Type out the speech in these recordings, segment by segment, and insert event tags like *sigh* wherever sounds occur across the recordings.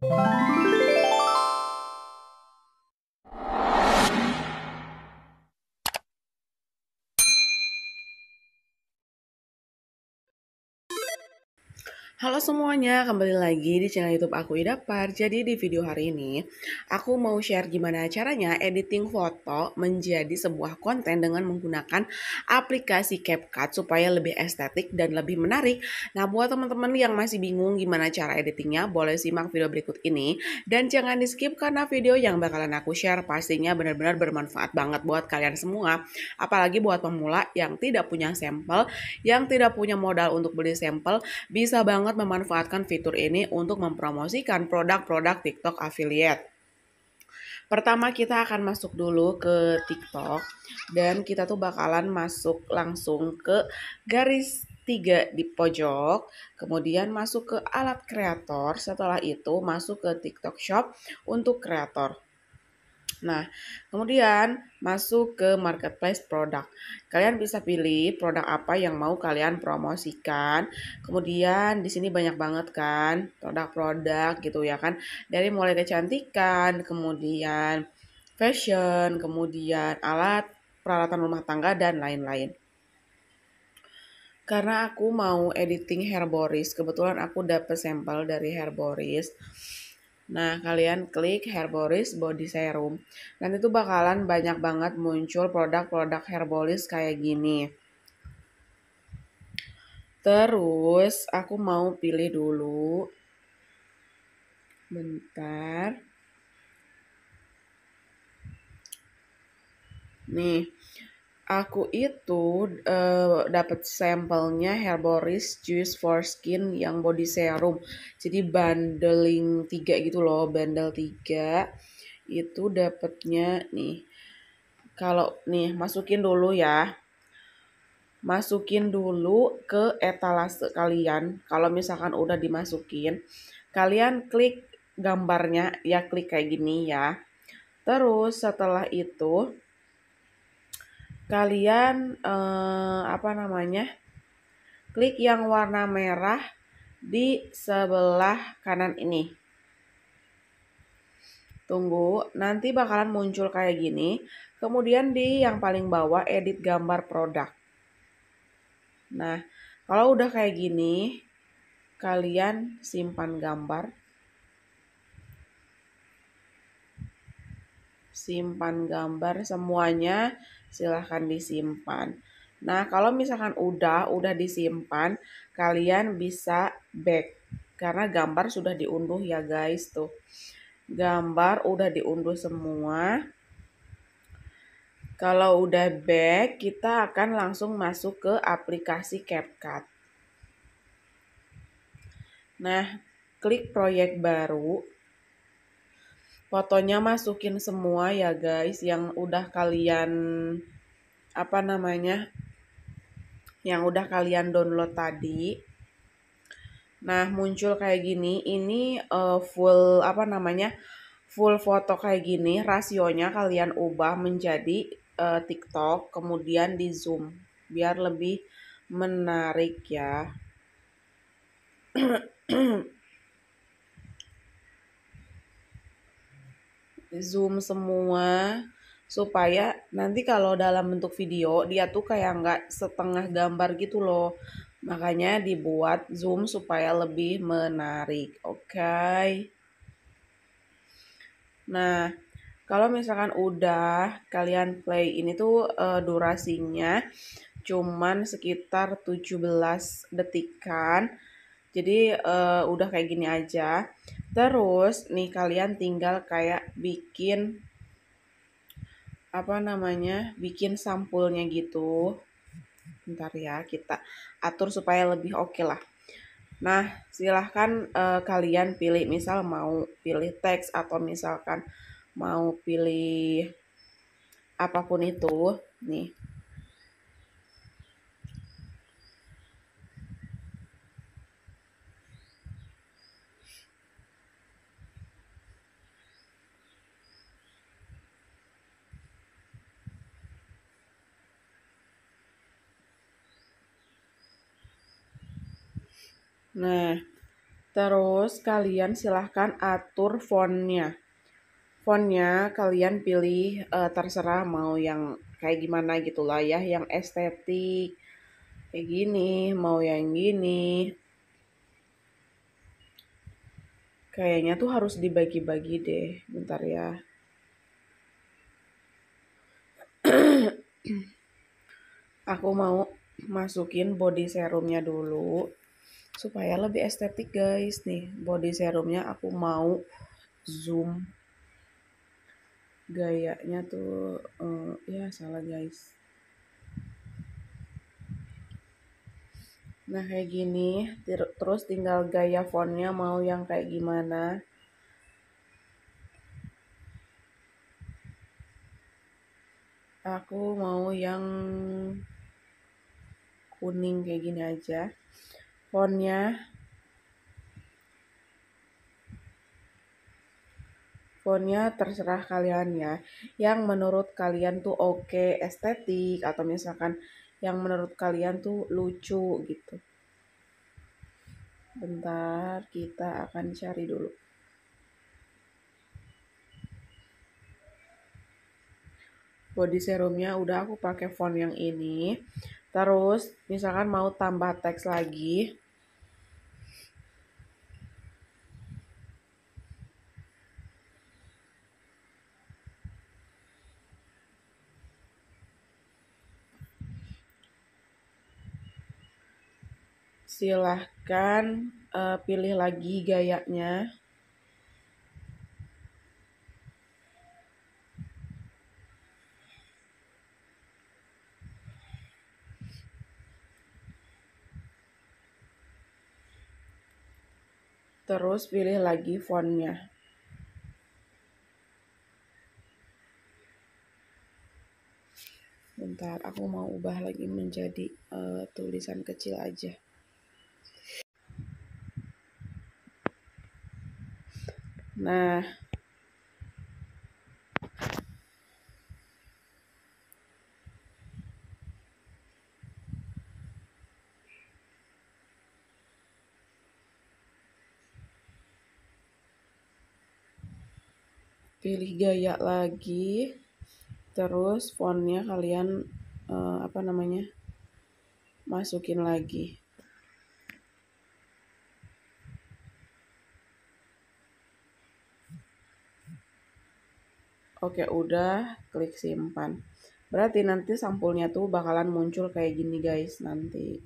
Música Halo semuanya, kembali lagi di channel YouTube aku Ida Par. Jadi di video hari ini, aku mau share gimana caranya editing foto menjadi sebuah konten dengan menggunakan aplikasi CapCut supaya lebih estetik dan lebih menarik. Nah, buat teman-teman yang masih bingung gimana cara editingnya, boleh simak video berikut ini dan jangan di-skip karena video yang bakalan aku share pastinya benar-benar bermanfaat banget buat kalian semua, apalagi buat pemula yang tidak punya sampel, yang tidak punya modal untuk beli sampel, bisa banget banget memanfaatkan fitur ini untuk mempromosikan produk-produk TikTok affiliate. Pertama kita akan masuk dulu ke TikTok dan kita tuh bakalan masuk langsung ke garis tiga di pojok, kemudian masuk ke alat kreator, setelah itu masuk ke TikTok Shop untuk kreator. Nah, kemudian masuk ke marketplace produk. Kalian bisa pilih produk apa yang mau kalian promosikan. Kemudian di sini banyak banget kan produk-produk gitu ya kan. Dari mulai kecantikan, kemudian fashion, kemudian alat peralatan rumah tangga dan lain-lain karena aku mau editing Herboris. Kebetulan aku dapet sampel dari Herboris. Nah, kalian klik Herboris Body Serum. Nanti tuh bakalan banyak banget muncul produk-produk Herboris kayak gini. Terus aku mau pilih dulu. Bentar. Nih. Aku itu uh, eh, dapat sampelnya Herboris Juice for Skin yang body serum. Jadi bundling 3 gitu loh, bundle 3 itu dapatnya nih. Kalau nih masukin dulu ya. Masukin dulu ke etalase kalian. Kalau misalkan udah dimasukin, kalian klik gambarnya ya klik kayak gini ya. Terus setelah itu kalian eh, apa namanya? Klik yang warna merah di sebelah kanan ini. Tunggu, nanti bakalan muncul kayak gini. Kemudian di yang paling bawah edit gambar produk. Nah, kalau udah kayak gini, kalian simpan gambar. Simpan gambar semuanya silahkan disimpan. Nah, kalau misalkan udah, udah disimpan, kalian bisa back. Karena gambar sudah diunduh ya guys tuh. Gambar udah diunduh semua. Kalau udah back, kita akan langsung masuk ke aplikasi CapCut. Nah, klik proyek baru fotonya masukin semua ya guys yang udah kalian apa namanya yang udah kalian download tadi nah muncul kayak gini ini uh, full apa namanya full foto kayak gini rasionya kalian ubah menjadi uh, TikTok kemudian di zoom biar lebih menarik ya *clears throat* nah, zoom semua supaya nanti kalau dalam bentuk video dia tuh kayak nggak setengah gambar gitu loh makanya dibuat zoom supaya lebih menarik oke okay? nah kalau misalkan udah kalian play ini tuh uh, durasinya cuman sekitar 17 detikan jadi uh, udah kayak gini aja. Terus nih kalian tinggal kayak bikin apa namanya? bikin sampulnya gitu. Bentar ya, kita atur supaya lebih oke okay lah. Nah, silahkan uh, kalian pilih misal mau pilih teks atau misalkan mau pilih apapun itu. Nih, Nah, terus kalian silahkan atur fontnya. Fontnya kalian pilih uh, terserah mau yang kayak gimana gitu lah ya, yang estetik kayak gini, mau yang gini. Kayaknya tuh harus dibagi-bagi deh, bentar ya. *clears throat* Aku mau masukin body serumnya dulu supaya lebih estetik guys nih body serumnya aku mau zoom gayanya tuh uh, ya salah guys nah kayak gini terus tinggal gaya fontnya mau yang kayak gimana aku mau yang kuning kayak gini aja ponnya ponnya terserah kalian ya yang menurut kalian tuh oke okay, estetik atau misalkan yang menurut kalian tuh lucu gitu bentar kita akan cari dulu body serumnya udah aku pakai font yang ini Terus misalkan mau tambah teks lagi. Silahkan uh, pilih lagi gayanya. terus pilih lagi fontnya. Bentar, aku mau ubah lagi menjadi uh, tulisan kecil aja. Nah, pilih gaya lagi terus fontnya kalian uh, apa namanya masukin lagi Oke udah klik simpan berarti nanti sampulnya tuh bakalan muncul kayak gini guys nanti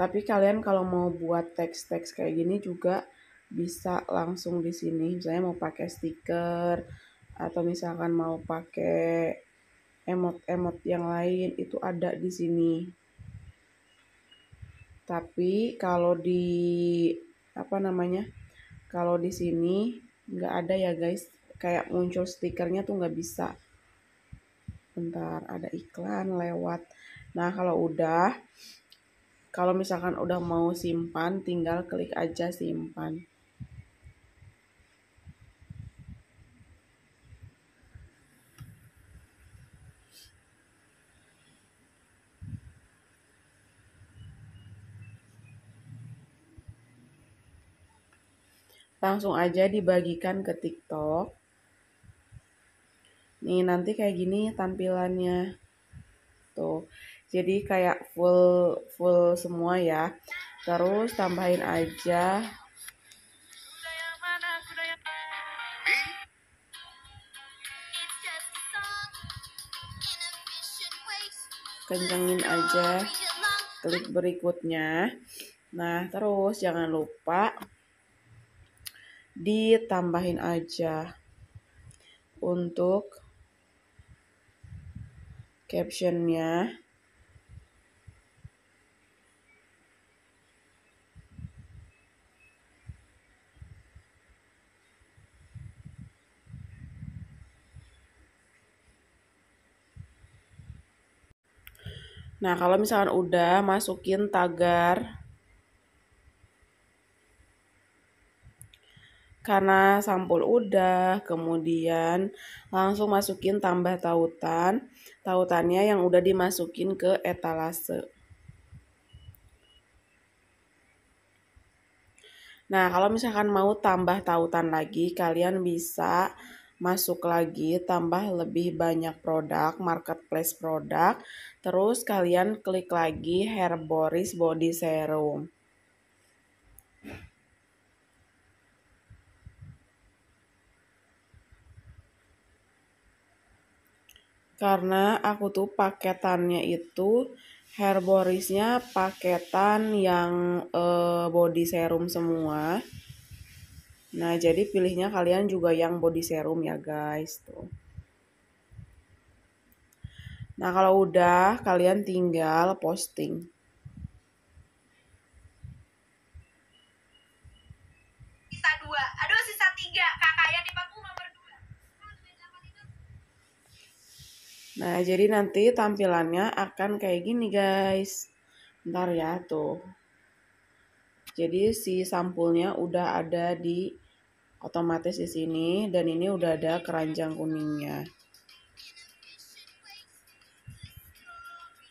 Tapi kalian kalau mau buat teks-teks kayak gini juga bisa langsung di sini. Misalnya mau pakai stiker atau misalkan mau pakai emot-emot yang lain itu ada di sini. Tapi kalau di apa namanya? Kalau di sini nggak ada ya guys, kayak muncul stikernya tuh nggak bisa. Bentar, ada iklan lewat. Nah, kalau udah kalau misalkan udah mau simpan, tinggal klik aja simpan. Langsung aja dibagikan ke TikTok. Nih nanti kayak gini tampilannya. Tuh jadi kayak full full semua ya terus tambahin aja kencengin aja klik berikutnya nah terus jangan lupa ditambahin aja untuk captionnya Nah, kalau misalkan udah, masukin tagar. Karena sampul udah, kemudian langsung masukin tambah tautan. Tautannya yang udah dimasukin ke etalase. Nah, kalau misalkan mau tambah tautan lagi, kalian bisa masuk lagi, tambah lebih banyak produk, marketplace produk, terus kalian klik lagi Herboris Body Serum. Karena aku tuh paketannya itu Herborisnya paketan yang eh, body serum semua. Nah, jadi pilihnya kalian juga yang body serum ya, guys. Tuh. Nah, kalau udah kalian tinggal posting. Sisa dua. Aduh, sisa tiga. Kakaknya di nomor dua. Nah, jadi nanti tampilannya akan kayak gini, guys. Ntar ya, tuh. Jadi si sampulnya udah ada di otomatis di sini dan ini udah ada keranjang kuningnya.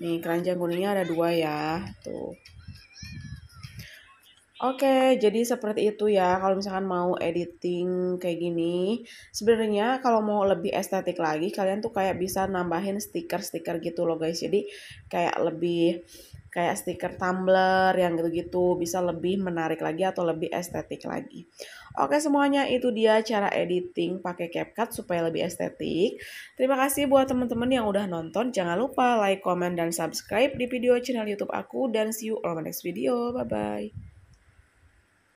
Nih keranjang kuningnya ada dua ya, tuh. Oke, jadi seperti itu ya. Kalau misalkan mau editing kayak gini, sebenarnya kalau mau lebih estetik lagi, kalian tuh kayak bisa nambahin stiker-stiker gitu loh guys. Jadi kayak lebih kayak stiker tumbler yang gitu-gitu bisa lebih menarik lagi atau lebih estetik lagi. Oke semuanya itu dia cara editing pakai CapCut supaya lebih estetik. Terima kasih buat teman-teman yang udah nonton. Jangan lupa like, comment, dan subscribe di video channel YouTube aku dan see you on my next video. Bye bye.